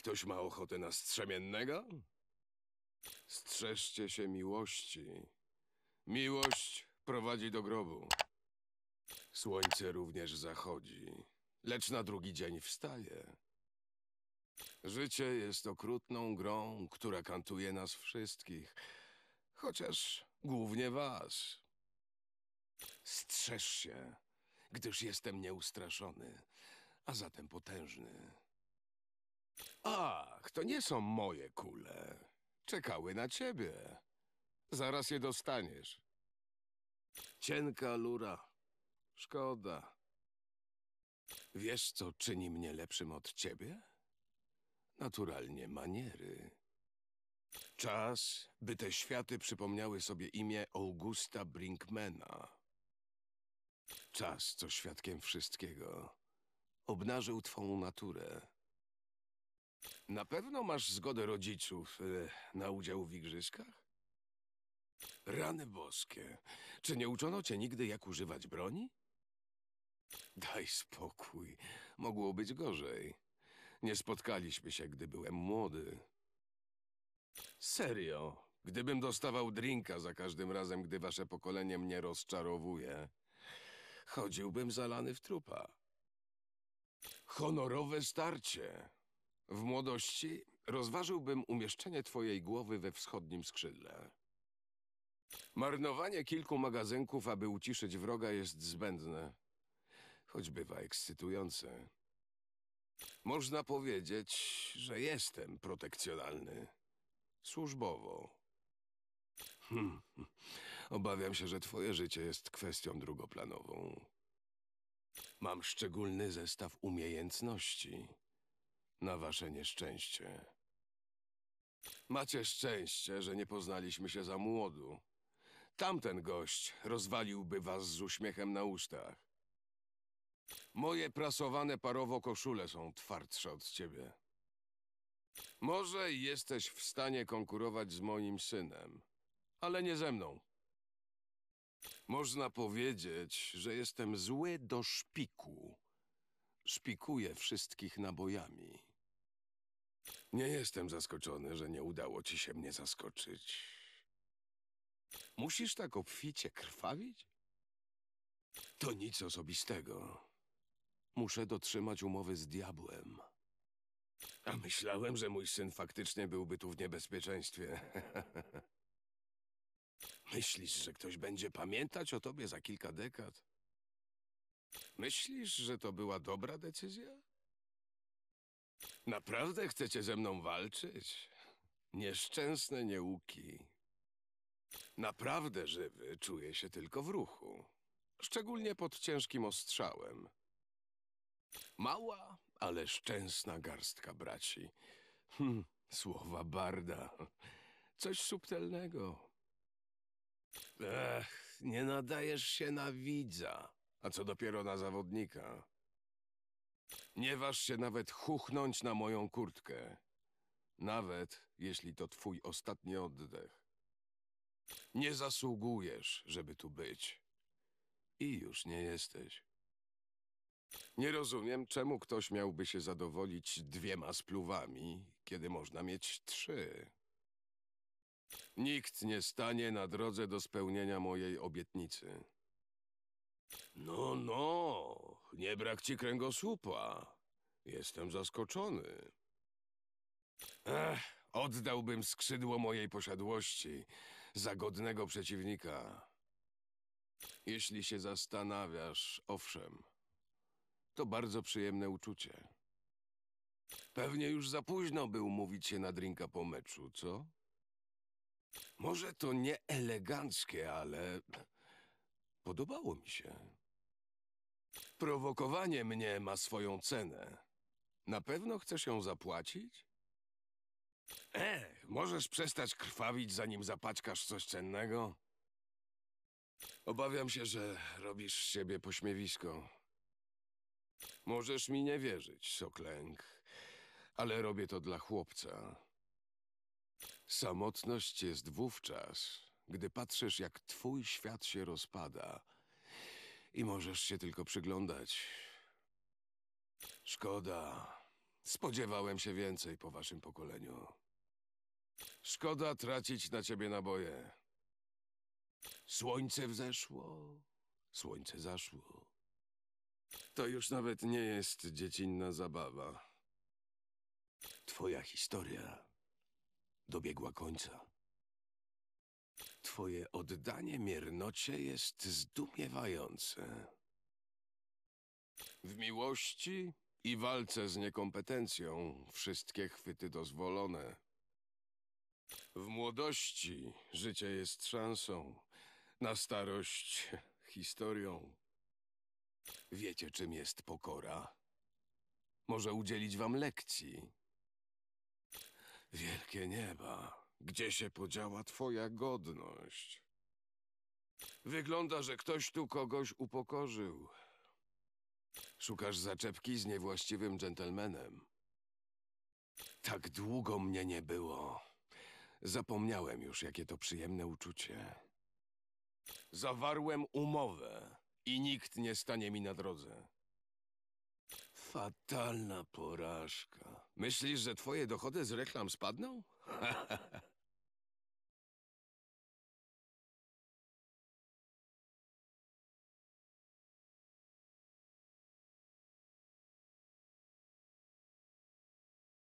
Ktoś ma ochotę na strzemiennego? Strzeżcie się miłości. Miłość prowadzi do grobu. Słońce również zachodzi, lecz na drugi dzień wstaje. Życie jest okrutną grą, która kantuje nas wszystkich, chociaż głównie was. Strzeż się, gdyż jestem nieustraszony, a zatem potężny. Ach, to nie są moje kule. Czekały na ciebie. Zaraz je dostaniesz. Cienka lura. Szkoda. Wiesz, co czyni mnie lepszym od ciebie? Naturalnie maniery. Czas, by te światy przypomniały sobie imię Augusta Brinkmana. Czas, co świadkiem wszystkiego obnażył twą naturę. Na pewno masz zgodę rodziców e, na udział w igrzyskach? Rany boskie, czy nie uczono cię nigdy, jak używać broni? Daj spokój, mogło być gorzej. Nie spotkaliśmy się, gdy byłem młody. Serio, gdybym dostawał drinka za każdym razem, gdy wasze pokolenie mnie rozczarowuje, chodziłbym zalany w trupa. Honorowe starcie. W młodości rozważyłbym umieszczenie twojej głowy we wschodnim skrzydle. Marnowanie kilku magazynków, aby uciszyć wroga, jest zbędne, choć bywa ekscytujące. Można powiedzieć, że jestem protekcjonalny. Służbowo. Hmm. Obawiam się, że twoje życie jest kwestią drugoplanową. Mam szczególny zestaw umiejętności. Na wasze nieszczęście. Macie szczęście, że nie poznaliśmy się za młodu. Tamten gość rozwaliłby was z uśmiechem na ustach. Moje prasowane parowo koszule są twardsze od ciebie. Może jesteś w stanie konkurować z moim synem, ale nie ze mną. Można powiedzieć, że jestem zły do szpiku. Szpikuję wszystkich nabojami. Nie jestem zaskoczony, że nie udało ci się mnie zaskoczyć. Musisz tak obficie krwawić? To nic osobistego. Muszę dotrzymać umowy z diabłem. A myślałem, że mój syn faktycznie byłby tu w niebezpieczeństwie. Myślisz, że ktoś będzie pamiętać o tobie za kilka dekad? Myślisz, że to była dobra decyzja? Naprawdę chcecie ze mną walczyć? Nieszczęsne nieuki. Naprawdę żywy czuję się tylko w ruchu. Szczególnie pod ciężkim ostrzałem. Mała, ale szczęsna garstka braci. Hm, słowa barda. Coś subtelnego. Ech, nie nadajesz się na widza, a co dopiero na zawodnika. Nie waż się nawet chuchnąć na moją kurtkę. Nawet jeśli to twój ostatni oddech. Nie zasługujesz, żeby tu być. I już nie jesteś. Nie rozumiem, czemu ktoś miałby się zadowolić dwiema spluwami, kiedy można mieć trzy. Nikt nie stanie na drodze do spełnienia mojej obietnicy. No, no, nie brak ci kręgosłupa. Jestem zaskoczony. Ech, oddałbym skrzydło mojej posiadłości za godnego przeciwnika. Jeśli się zastanawiasz, owszem, to bardzo przyjemne uczucie. Pewnie już za późno by umówić się na drinka po meczu, co? Może to nie eleganckie, ale podobało mi się. Prowokowanie mnie ma swoją cenę. Na pewno chcesz ją zapłacić? E, możesz przestać krwawić, zanim zapaćkasz coś cennego? Obawiam się, że robisz z siebie pośmiewisko. Możesz mi nie wierzyć, Soklęk, ale robię to dla chłopca. Samotność jest wówczas, gdy patrzysz, jak twój świat się rozpada, i możesz się tylko przyglądać. Szkoda. Spodziewałem się więcej po waszym pokoleniu. Szkoda tracić na ciebie naboje. Słońce wzeszło, słońce zaszło. To już nawet nie jest dziecinna zabawa. Twoja historia dobiegła końca. Twoje oddanie miernocie jest zdumiewające. W miłości i walce z niekompetencją wszystkie chwyty dozwolone. W młodości życie jest szansą, na starość historią. Wiecie, czym jest pokora? Może udzielić wam lekcji. Wielkie nieba. Gdzie się podziała twoja godność? Wygląda, że ktoś tu kogoś upokorzył. Szukasz zaczepki z niewłaściwym dżentelmenem. Tak długo mnie nie było. Zapomniałem już, jakie to przyjemne uczucie. Zawarłem umowę i nikt nie stanie mi na drodze. Fatalna porażka. Myślisz, że twoje dochody z reklam spadną?